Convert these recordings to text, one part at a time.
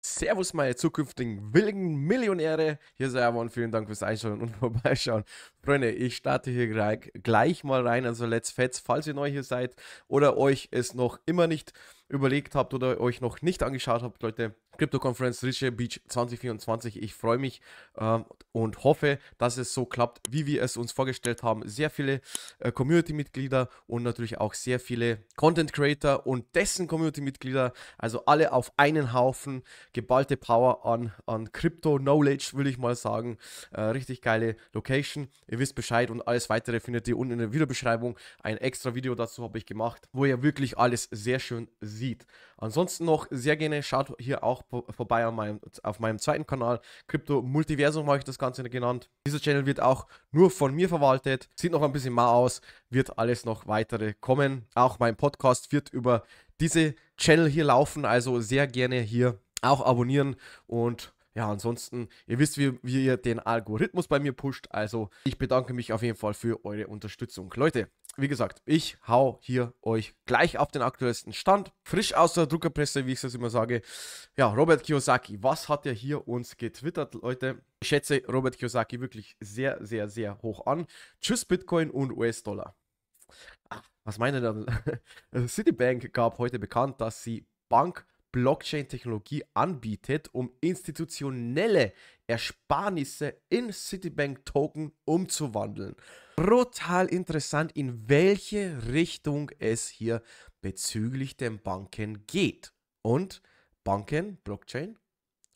Servus, meine zukünftigen willigen Millionäre. Hier ist euer One. Vielen Dank fürs Einschauen und Vorbeischauen. Freunde, ich starte hier gleich, gleich mal rein. Also, let's fetz, falls ihr neu hier seid oder euch es noch immer nicht überlegt habt oder euch noch nicht angeschaut habt, Leute, Crypto Conference Richie Beach 2024. Ich freue mich äh, und hoffe, dass es so klappt, wie wir es uns vorgestellt haben. Sehr viele äh, Community-Mitglieder und natürlich auch sehr viele Content Creator und dessen Community-Mitglieder. Also alle auf einen Haufen. Geballte Power an, an Crypto-Knowledge, würde ich mal sagen. Äh, richtig geile Location. Ihr wisst Bescheid und alles weitere findet ihr unten in der Videobeschreibung. Ein extra Video dazu habe ich gemacht, wo ihr wirklich alles sehr schön seht sieht. Ansonsten noch sehr gerne schaut hier auch vorbei an meinem, auf meinem zweiten Kanal. Crypto Multiversum habe ich das Ganze genannt. Dieser Channel wird auch nur von mir verwaltet. Sieht noch ein bisschen mau aus, wird alles noch weitere kommen. Auch mein Podcast wird über diese Channel hier laufen, also sehr gerne hier auch abonnieren und ja, ansonsten, ihr wisst, wie, wie ihr den Algorithmus bei mir pusht. Also, ich bedanke mich auf jeden Fall für eure Unterstützung. Leute, wie gesagt, ich hau hier euch gleich auf den aktuellsten Stand. Frisch aus der Druckerpresse, wie ich es immer sage. Ja, Robert Kiyosaki, was hat er hier uns getwittert, Leute? Ich schätze Robert Kiyosaki wirklich sehr, sehr, sehr hoch an. Tschüss Bitcoin und US-Dollar. Ah, was meine denn? Citibank gab heute bekannt, dass sie Bank Blockchain-Technologie anbietet, um institutionelle Ersparnisse in Citibank-Token umzuwandeln. Brutal interessant, in welche Richtung es hier bezüglich den Banken geht. Und Banken, Blockchain,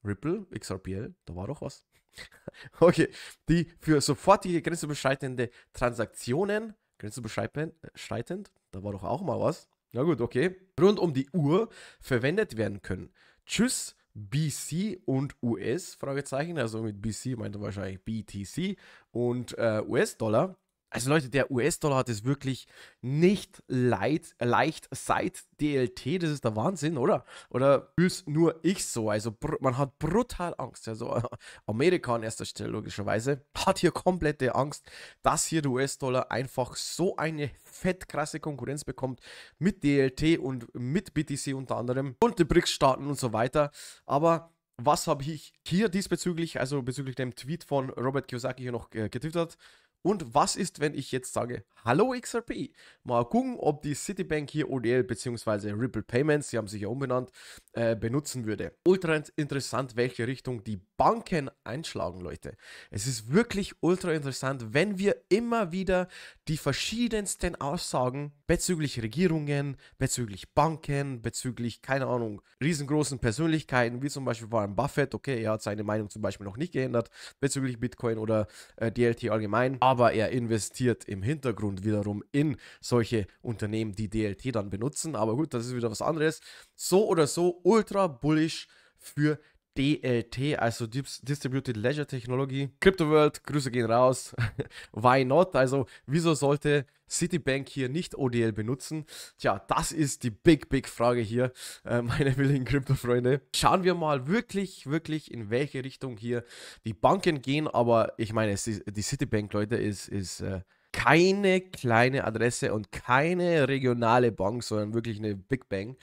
Ripple, XRPL, da war doch was. okay, die für sofortige grenzüberschreitende Transaktionen, grenzüberschreitend, äh, da war doch auch mal was, na gut, okay. Rund um die Uhr verwendet werden können. Tschüss. BC und US, Fragezeichen, also mit BC meint er wahrscheinlich BTC und äh, US-Dollar also Leute, der US-Dollar hat es wirklich nicht leid, leicht seit DLT. Das ist der Wahnsinn, oder? Oder ist nur ich so? Also man hat brutal Angst. Also äh, Amerika an erster Stelle logischerweise hat hier komplette Angst, dass hier der US-Dollar einfach so eine fettkrasse Konkurrenz bekommt mit DLT und mit BTC unter anderem und den BRICS-Staaten und so weiter. Aber was habe ich hier diesbezüglich, also bezüglich dem Tweet von Robert Kiyosaki hier noch äh, getwittert? Und was ist, wenn ich jetzt sage, hallo XRP? Mal gucken, ob die Citibank hier ODL bzw. Ripple Payments, sie haben sich ja umbenannt, äh, benutzen würde. Ultra interessant, welche Richtung die Banken einschlagen, Leute. Es ist wirklich ultra interessant, wenn wir immer wieder die verschiedensten Aussagen bezüglich Regierungen, bezüglich Banken, bezüglich, keine Ahnung, riesengroßen Persönlichkeiten, wie zum Beispiel Warren Buffett, okay, er hat seine Meinung zum Beispiel noch nicht geändert, bezüglich Bitcoin oder äh, DLT allgemein. Aber aber er investiert im Hintergrund wiederum in solche Unternehmen, die DLT dann benutzen. Aber gut, das ist wieder was anderes. So oder so ultra bullish für DLT, also Distributed Ledger Technology. Crypto World, Grüße gehen raus. Why not? Also, wieso sollte Citibank hier nicht ODL benutzen? Tja, das ist die big, big Frage hier, äh, meine willigen Krypto-Freunde. Schauen wir mal wirklich, wirklich, in welche Richtung hier die Banken gehen. Aber ich meine, die Citibank, Leute, ist, ist äh, keine kleine Adresse und keine regionale Bank, sondern wirklich eine Big Bang.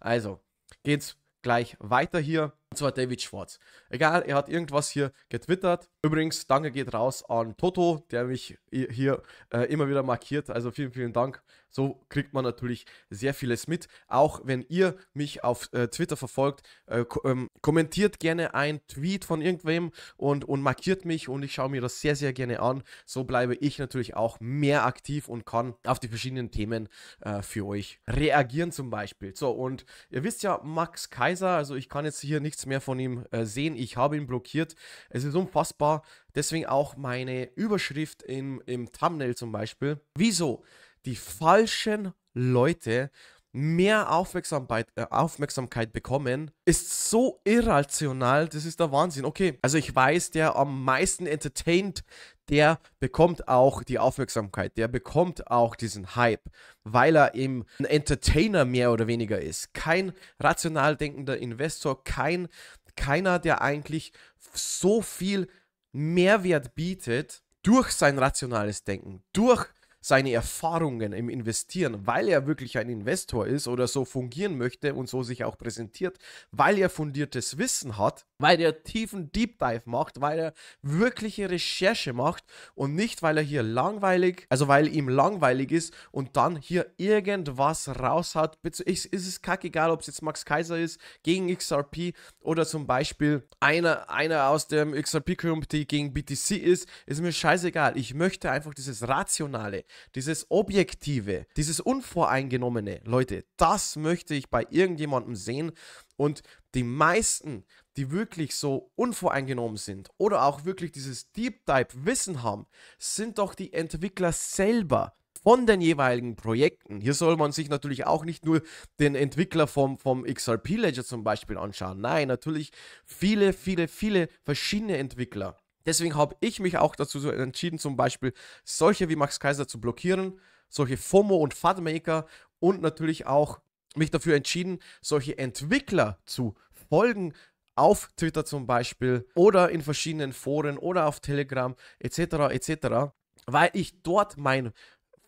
Also, geht's gleich weiter hier. Und zwar David Schwarz. Egal, er hat irgendwas hier getwittert. Übrigens, danke geht raus an Toto, der mich hier äh, immer wieder markiert. Also vielen, vielen Dank. So kriegt man natürlich sehr vieles mit. Auch wenn ihr mich auf äh, Twitter verfolgt, äh, ähm, kommentiert gerne ein Tweet von irgendwem und, und markiert mich und ich schaue mir das sehr, sehr gerne an. So bleibe ich natürlich auch mehr aktiv und kann auf die verschiedenen Themen äh, für euch reagieren zum Beispiel. So, und ihr wisst ja, Max Kaiser, also ich kann jetzt hier nichts nichts mehr von ihm äh, sehen. Ich habe ihn blockiert. Es ist unfassbar. Deswegen auch meine Überschrift im, im Thumbnail zum Beispiel. Wieso die falschen Leute mehr Aufmerksamkeit, äh, Aufmerksamkeit bekommen, ist so irrational, das ist der Wahnsinn. Okay, also ich weiß, der am meisten entertained der bekommt auch die Aufmerksamkeit, der bekommt auch diesen Hype, weil er eben ein Entertainer mehr oder weniger ist. Kein rational denkender Investor, kein, keiner, der eigentlich so viel Mehrwert bietet durch sein rationales Denken, durch seine Erfahrungen im Investieren, weil er wirklich ein Investor ist oder so fungieren möchte und so sich auch präsentiert, weil er fundiertes Wissen hat, weil er tiefen Deep Dive macht, weil er wirkliche Recherche macht und nicht, weil er hier langweilig, also weil ihm langweilig ist und dann hier irgendwas raus hat. Es ist kackegal, ob es jetzt Max Kaiser ist gegen XRP oder zum Beispiel einer, einer aus dem XRP-Community gegen BTC ist, ist mir scheißegal. Ich möchte einfach dieses Rationale, dieses Objektive, dieses Unvoreingenommene, Leute, das möchte ich bei irgendjemandem sehen. Und die meisten, die wirklich so unvoreingenommen sind oder auch wirklich dieses Deep Dive Wissen haben, sind doch die Entwickler selber von den jeweiligen Projekten. Hier soll man sich natürlich auch nicht nur den Entwickler vom, vom XRP Ledger zum Beispiel anschauen. Nein, natürlich viele, viele, viele verschiedene Entwickler. Deswegen habe ich mich auch dazu entschieden, zum Beispiel solche wie Max Kaiser zu blockieren, solche FOMO und FUDMaker und natürlich auch mich dafür entschieden, solche Entwickler zu folgen, auf Twitter zum Beispiel oder in verschiedenen Foren oder auf Telegram etc. etc., weil ich dort mein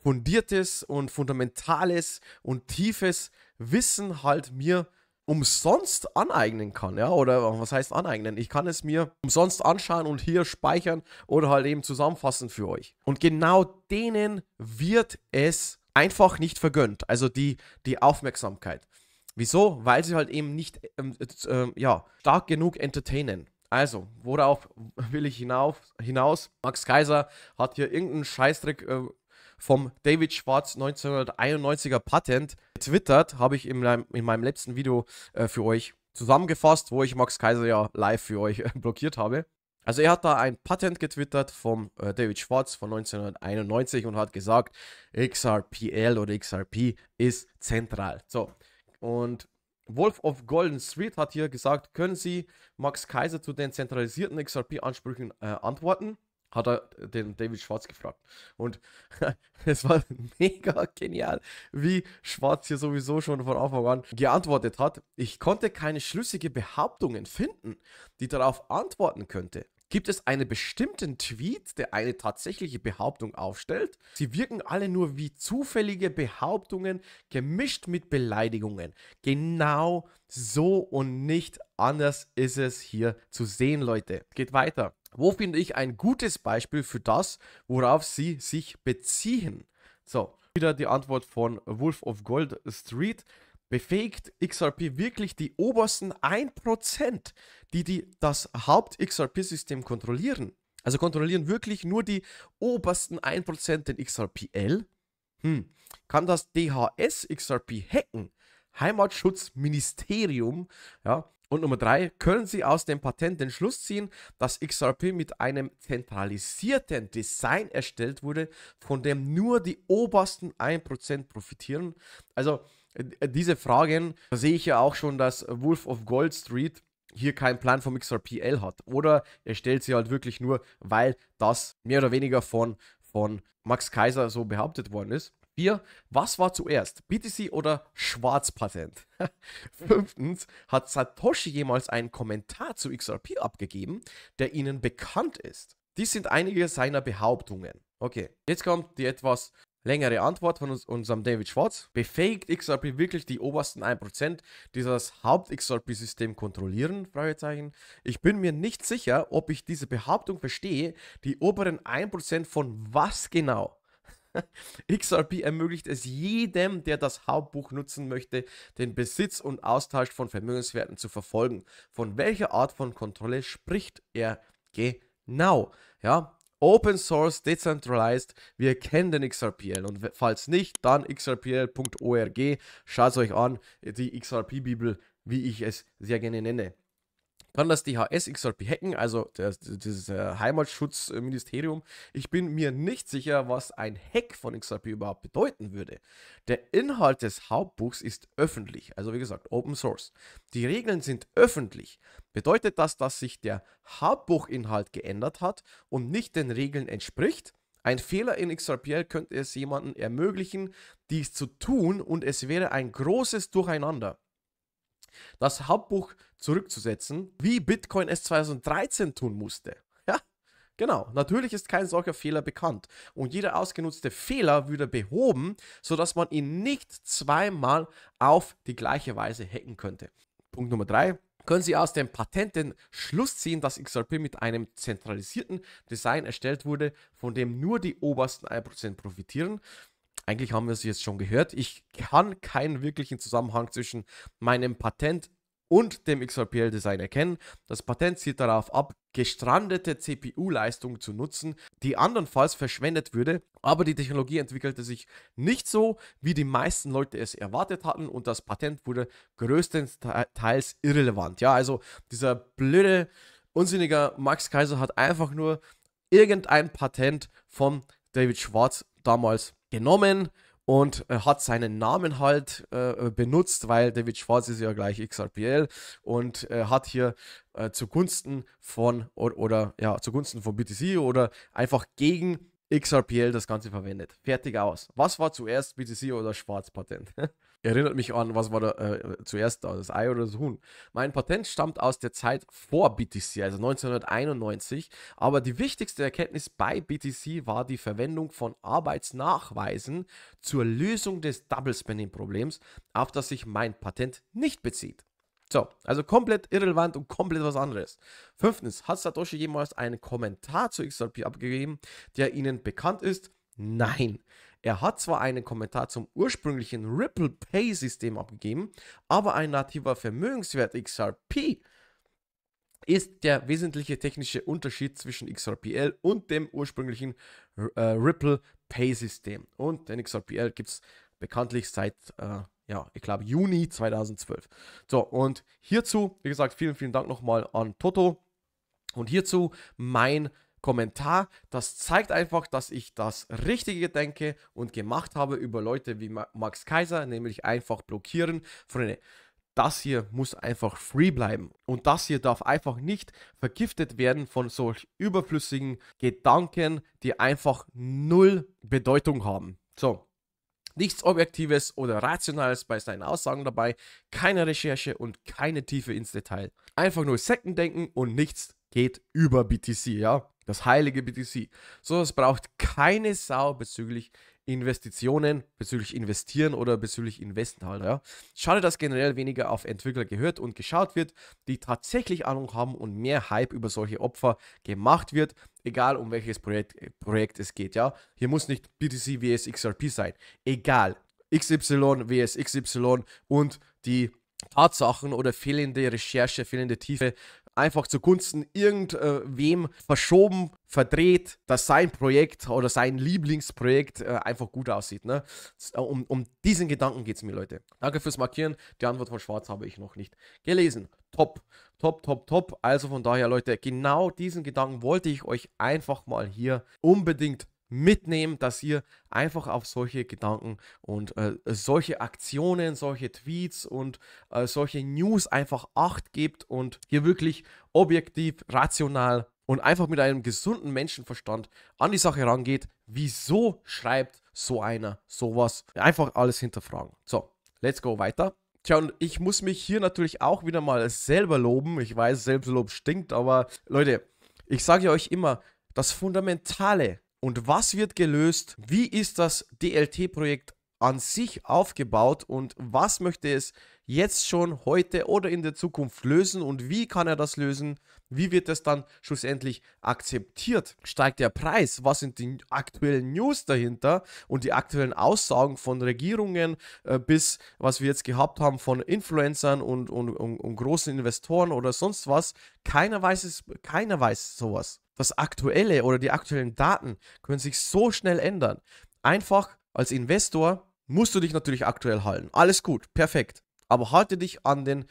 fundiertes und fundamentales und tiefes Wissen halt mir umsonst aneignen kann, ja, oder was heißt aneignen? Ich kann es mir umsonst anschauen und hier speichern oder halt eben zusammenfassen für euch. Und genau denen wird es einfach nicht vergönnt, also die, die Aufmerksamkeit. Wieso? Weil sie halt eben nicht ähm, äh, äh ja, stark genug entertainen. Also, worauf will ich hinauf, hinaus? Max Kaiser hat hier irgendeinen Scheißtrick äh, vom David Schwarz 1991er Patent getwittert, habe ich in meinem, in meinem letzten Video äh, für euch zusammengefasst, wo ich Max Kaiser ja live für euch äh, blockiert habe. Also er hat da ein Patent getwittert vom äh, David Schwarz von 1991 und hat gesagt, XRPL oder XRP ist zentral. So, und Wolf of Golden Street hat hier gesagt, können Sie Max Kaiser zu den zentralisierten XRP-Ansprüchen äh, antworten? hat er den David Schwarz gefragt. Und es war mega genial, wie Schwarz hier sowieso schon von Anfang an geantwortet hat. Ich konnte keine schlüssige Behauptungen finden, die darauf antworten könnte. Gibt es einen bestimmten Tweet, der eine tatsächliche Behauptung aufstellt? Sie wirken alle nur wie zufällige Behauptungen gemischt mit Beleidigungen. Genau so und nicht anders ist es hier zu sehen, Leute. Geht weiter. Wo finde ich ein gutes Beispiel für das, worauf Sie sich beziehen? So, wieder die Antwort von Wolf of Gold Street befähigt XRP wirklich die obersten 1%, die, die das Haupt-XRP-System kontrollieren. Also kontrollieren wirklich nur die obersten 1% den XRPL? Hm. Kann das DHS XRP hacken? Heimatschutzministerium, ja. Und Nummer drei, können Sie aus dem Patent den Schluss ziehen, dass XRP mit einem zentralisierten Design erstellt wurde, von dem nur die obersten 1% profitieren? Also, äh, diese Fragen sehe ich ja auch schon, dass Wolf of Gold Street hier keinen Plan vom XRPL hat. Oder er stellt sie halt wirklich nur, weil das mehr oder weniger von, von Max Kaiser so behauptet worden ist. 4. Was war zuerst? BTC oder Schwarzpatent? Fünftens, hat Satoshi jemals einen Kommentar zu XRP abgegeben, der Ihnen bekannt ist? Dies sind einige seiner Behauptungen. Okay, jetzt kommt die etwas Längere Antwort von uns, unserem David Schwartz. Befähigt XRP wirklich die obersten 1%, die das Haupt-XRP-System kontrollieren? Ich bin mir nicht sicher, ob ich diese Behauptung verstehe. Die oberen 1% von was genau? XRP ermöglicht es jedem, der das Hauptbuch nutzen möchte, den Besitz und Austausch von Vermögenswerten zu verfolgen. Von welcher Art von Kontrolle spricht er genau? Ja, Open Source Decentralized. Wir kennen den XRPL und falls nicht, dann xrpl.org. Schaut es euch an, die XRP-Bibel, wie ich es sehr gerne nenne kann das DHS XRP hacken, also das, dieses äh, Heimatschutzministerium. Ich bin mir nicht sicher, was ein Hack von XRP überhaupt bedeuten würde. Der Inhalt des Hauptbuchs ist öffentlich, also wie gesagt, Open Source. Die Regeln sind öffentlich. Bedeutet das, dass sich der Hauptbuchinhalt geändert hat und nicht den Regeln entspricht? Ein Fehler in XRPL könnte es jemandem ermöglichen, dies zu tun und es wäre ein großes Durcheinander. Das Hauptbuch zurückzusetzen, wie Bitcoin es 2013 tun musste. Ja, genau. Natürlich ist kein solcher Fehler bekannt und jeder ausgenutzte Fehler würde behoben, sodass man ihn nicht zweimal auf die gleiche Weise hacken könnte. Punkt Nummer drei können Sie aus dem Patent den Schluss ziehen, dass XRP mit einem zentralisierten Design erstellt wurde, von dem nur die obersten 1% profitieren. Eigentlich haben wir es jetzt schon gehört. Ich kann keinen wirklichen Zusammenhang zwischen meinem Patent und dem XRPL-Design erkennen. Das Patent zielt darauf ab, gestrandete CPU-Leistung zu nutzen, die andernfalls verschwendet würde, aber die Technologie entwickelte sich nicht so, wie die meisten Leute es erwartet hatten und das Patent wurde größtenteils irrelevant. Ja, also dieser blöde, unsinnige Max Kaiser hat einfach nur irgendein Patent von David Schwarz damals genommen und äh, hat seinen Namen halt äh, benutzt, weil David Schwarz ist ja gleich XRPL und äh, hat hier äh, zugunsten von oder, oder, ja, zugunsten von BTC oder einfach gegen XRPL das Ganze verwendet. Fertig aus. Was war zuerst BTC oder Schwarz Patent? Erinnert mich an, was war da äh, zuerst da, das Ei oder das Huhn? Mein Patent stammt aus der Zeit vor BTC, also 1991, aber die wichtigste Erkenntnis bei BTC war die Verwendung von Arbeitsnachweisen zur Lösung des Double Spending Problems, auf das sich mein Patent nicht bezieht. So, also komplett irrelevant und komplett was anderes. Fünftens, hat Satoshi jemals einen Kommentar zu XRP abgegeben, der Ihnen bekannt ist? Nein. Er hat zwar einen Kommentar zum ursprünglichen Ripple Pay System abgegeben, aber ein nativer Vermögenswert XRP ist der wesentliche technische Unterschied zwischen XRPL und dem ursprünglichen äh, Ripple Pay System. Und den XRPL gibt es bekanntlich seit, äh, ja, ich glaube, Juni 2012. So, und hierzu, wie gesagt, vielen, vielen Dank nochmal an Toto. Und hierzu mein Kommentar. Das zeigt einfach, dass ich das Richtige denke und gemacht habe über Leute wie Max Kaiser, nämlich einfach blockieren. Freunde, das hier muss einfach free bleiben. Und das hier darf einfach nicht vergiftet werden von solch überflüssigen Gedanken, die einfach null Bedeutung haben. So, nichts Objektives oder Rationales bei seinen Aussagen dabei, keine Recherche und keine Tiefe ins Detail. Einfach nur denken und nichts geht über BTC, ja. Das heilige BTC. So, es braucht keine Sau bezüglich Investitionen, bezüglich Investieren oder bezüglich Investen halt. Ja. Schade, dass generell weniger auf Entwickler gehört und geschaut wird, die tatsächlich Ahnung haben und mehr Hype über solche Opfer gemacht wird, egal um welches Projekt, Projekt es geht. Ja. Hier muss nicht BTC vs XRP sein. Egal. XY vs XY und die Tatsachen oder fehlende Recherche, fehlende Tiefe einfach zugunsten irgendwem äh, verschoben, verdreht, dass sein Projekt oder sein Lieblingsprojekt äh, einfach gut aussieht. Ne? Äh, um, um diesen Gedanken geht es mir, Leute. Danke fürs Markieren. Die Antwort von Schwarz habe ich noch nicht gelesen. Top, top, top, top. Also von daher, Leute, genau diesen Gedanken wollte ich euch einfach mal hier unbedingt mitnehmen, dass ihr einfach auf solche Gedanken und äh, solche Aktionen, solche Tweets und äh, solche News einfach acht gebt und hier wirklich objektiv, rational und einfach mit einem gesunden Menschenverstand an die Sache rangeht. Wieso schreibt so einer sowas? Einfach alles hinterfragen. So, let's go weiter. Tja, und ich muss mich hier natürlich auch wieder mal selber loben. Ich weiß, Selbstlob stinkt, aber Leute, ich sage euch immer, das Fundamentale und was wird gelöst? Wie ist das DLT-Projekt an sich aufgebaut und was möchte es jetzt schon heute oder in der Zukunft lösen und wie kann er das lösen? Wie wird es dann schlussendlich akzeptiert? Steigt der Preis? Was sind die aktuellen News dahinter und die aktuellen Aussagen von Regierungen äh, bis was wir jetzt gehabt haben von Influencern und, und, und, und großen Investoren oder sonst was? Keiner weiß es, keiner weiß sowas das Aktuelle oder die aktuellen Daten können sich so schnell ändern. Einfach als Investor musst du dich natürlich aktuell halten. Alles gut, perfekt. Aber halte dich an, den,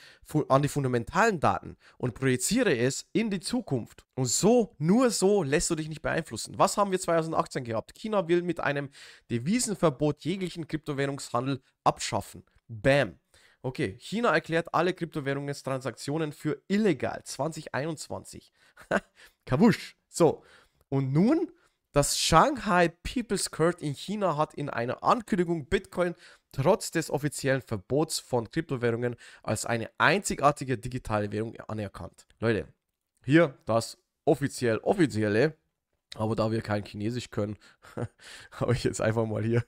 an die fundamentalen Daten und projiziere es in die Zukunft. Und so, nur so lässt du dich nicht beeinflussen. Was haben wir 2018 gehabt? China will mit einem Devisenverbot jeglichen Kryptowährungshandel abschaffen. Bam. Okay, China erklärt alle Kryptowährungstransaktionen für illegal 2021. Kabusch. So. Und nun, das Shanghai People's Court in China hat in einer Ankündigung Bitcoin trotz des offiziellen Verbots von Kryptowährungen als eine einzigartige digitale Währung anerkannt. Leute, hier das offiziell offizielle aber da wir kein Chinesisch können, habe ich jetzt einfach mal hier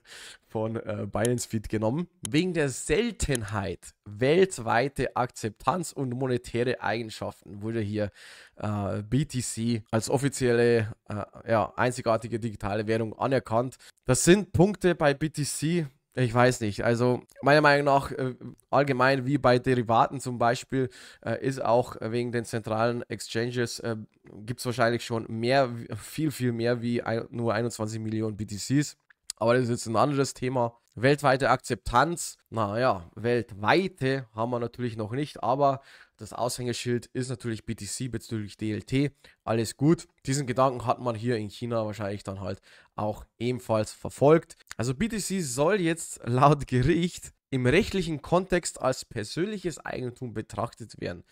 von äh, Binance Feed genommen. Wegen der Seltenheit, weltweite Akzeptanz und monetäre Eigenschaften wurde hier äh, BTC als offizielle, äh, ja, einzigartige digitale Währung anerkannt. Das sind Punkte bei BTC, ich weiß nicht. Also meiner Meinung nach, äh, allgemein wie bei Derivaten zum Beispiel, äh, ist auch wegen den zentralen Exchanges, äh, gibt es wahrscheinlich schon mehr, viel, viel mehr wie ein, nur 21 Millionen BTCs. Aber das ist jetzt ein anderes Thema. Weltweite Akzeptanz, naja, weltweite haben wir natürlich noch nicht, aber das Aushängeschild ist natürlich BTC bezüglich DLT. Alles gut. Diesen Gedanken hat man hier in China wahrscheinlich dann halt auch ebenfalls verfolgt. Also BTC soll jetzt laut Gericht im rechtlichen Kontext als persönliches Eigentum betrachtet werden.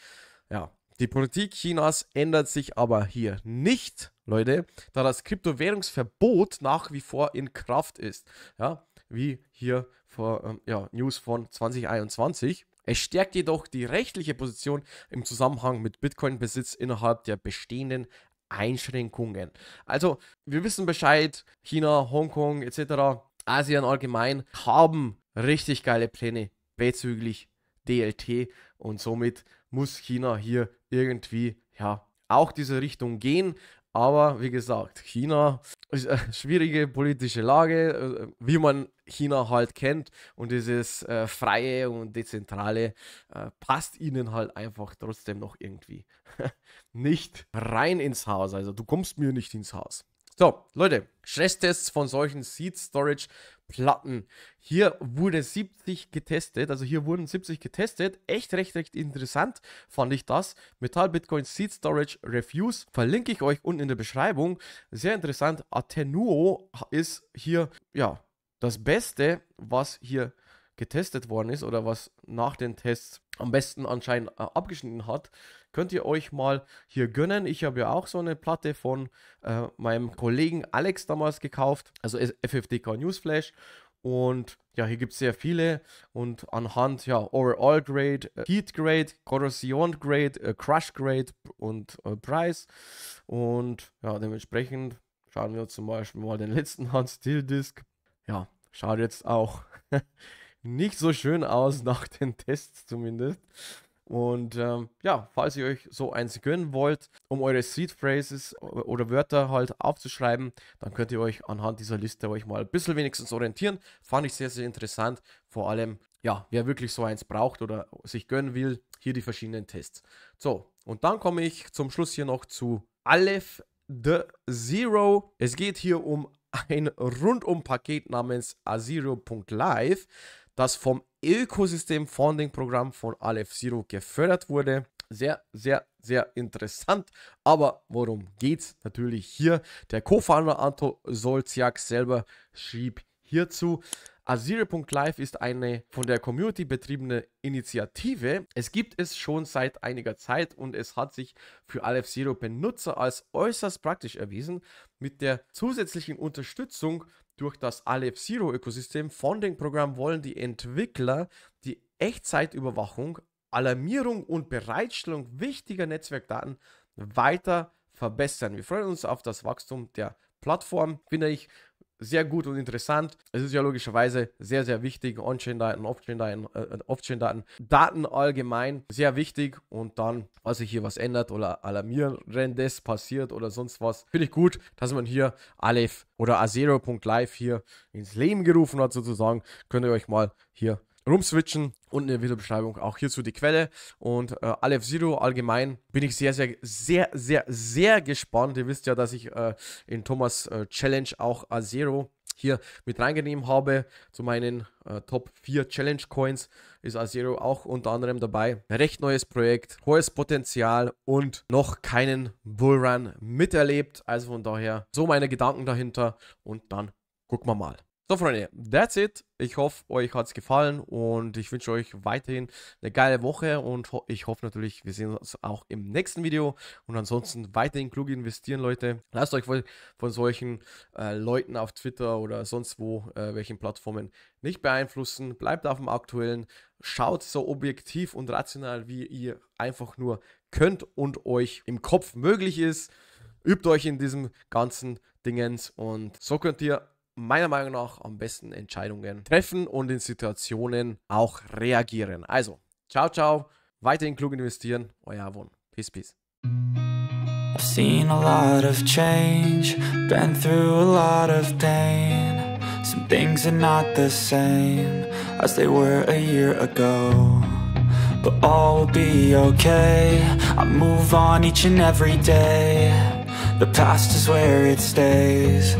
Ja, die Politik Chinas ändert sich aber hier nicht, Leute, da das Kryptowährungsverbot nach wie vor in Kraft ist. Ja, wie hier vor ähm, ja, News von 2021. Es stärkt jedoch die rechtliche Position im Zusammenhang mit Bitcoin-Besitz innerhalb der bestehenden Einschränkungen. Also, wir wissen Bescheid, China, Hongkong etc., Asien allgemein haben richtig geile Pläne bezüglich DLT und somit muss China hier irgendwie ja auch diese Richtung gehen, aber wie gesagt, China, schwierige politische Lage, äh, wie man China halt kennt und dieses äh, freie und dezentrale äh, passt ihnen halt einfach trotzdem noch irgendwie nicht rein ins Haus. Also du kommst mir nicht ins Haus. So, Leute, Stresstests von solchen Seed Storage Platten. Hier wurde 70 getestet, also hier wurden 70 getestet. Echt recht, recht interessant fand ich das. Metall Bitcoin Seed Storage Refuse verlinke ich euch unten in der Beschreibung. Sehr interessant. Atenuo ist hier, ja, das Beste, was hier getestet worden ist oder was nach den Tests am besten anscheinend äh, abgeschnitten hat. Könnt ihr euch mal hier gönnen. Ich habe ja auch so eine Platte von äh, meinem Kollegen Alex damals gekauft, also FFDK Newsflash. Und ja, hier gibt es sehr viele und anhand ja Overall Grade, äh, Heat Grade, Corrosion Grade, äh, Crush Grade und äh, Preis. Und ja, dementsprechend schauen wir zum Beispiel mal den letzten an, Steel Disc. Ja, schaut jetzt auch nicht so schön aus nach den Tests zumindest. Und ähm, ja, falls ihr euch so eins gönnen wollt, um eure Seed Phrases oder Wörter halt aufzuschreiben, dann könnt ihr euch anhand dieser Liste euch mal ein bisschen wenigstens orientieren. Fand ich sehr, sehr interessant. Vor allem, ja, wer wirklich so eins braucht oder sich gönnen will, hier die verschiedenen Tests. So, und dann komme ich zum Schluss hier noch zu Aleph The Zero. Es geht hier um ein Rundum-Paket namens azero.live, das vom Ökosystem-Funding-Programm von Aleph Zero gefördert wurde. Sehr, sehr, sehr interessant. Aber worum geht es natürlich hier? Der Co-Founder Anto Solziak selber schrieb hierzu. Azure.life ist eine von der Community betriebene Initiative. Es gibt es schon seit einiger Zeit und es hat sich für Aleph Zero Benutzer als äußerst praktisch erwiesen. Mit der zusätzlichen Unterstützung durch das Aleph Zero Ökosystem Funding Programm wollen die Entwickler die Echtzeitüberwachung, Alarmierung und Bereitstellung wichtiger Netzwerkdaten weiter verbessern. Wir freuen uns auf das Wachstum der Plattform. Finde ich sehr gut und interessant. Es ist ja logischerweise sehr, sehr wichtig. On-Chain-Daten, Off-Chain-Daten, äh, äh, Off-Chain-Daten, Daten allgemein sehr wichtig. Und dann, falls sich hier was ändert oder alarmierendes passiert oder sonst was, finde ich gut, dass man hier Aleph oder A0.live hier ins Leben gerufen hat sozusagen. Könnt ihr euch mal hier rumswitchen. Unten in der Videobeschreibung auch hierzu die Quelle. Und äh, Aleph Zero allgemein bin ich sehr, sehr, sehr, sehr, sehr gespannt. Ihr wisst ja, dass ich äh, in Thomas äh, Challenge auch A Zero hier mit reingenommen habe zu meinen äh, Top 4 Challenge Coins ist Azero auch unter anderem dabei. Recht neues Projekt, hohes Potenzial und noch keinen Bullrun miterlebt. Also von daher so meine Gedanken dahinter und dann gucken wir mal. So, Freunde, that's it. Ich hoffe, euch hat es gefallen und ich wünsche euch weiterhin eine geile Woche und ho ich hoffe natürlich, wir sehen uns auch im nächsten Video und ansonsten weiterhin klug investieren, Leute. Lasst euch von, von solchen äh, Leuten auf Twitter oder sonst wo, äh, welchen Plattformen nicht beeinflussen. Bleibt auf dem Aktuellen, schaut so objektiv und rational, wie ihr einfach nur könnt und euch im Kopf möglich ist. Übt euch in diesem ganzen Dingens und so könnt ihr meiner Meinung nach am besten Entscheidungen treffen und in Situationen auch reagieren. Also, ciao, ciao. Weiterhin klug investieren. Euer Wohn. Peace, peace. I've seen a lot of change, been through a lot of pain. Some things are not the same as they were a year ago. But all will be okay, I move on each and every day. The past is where it stays.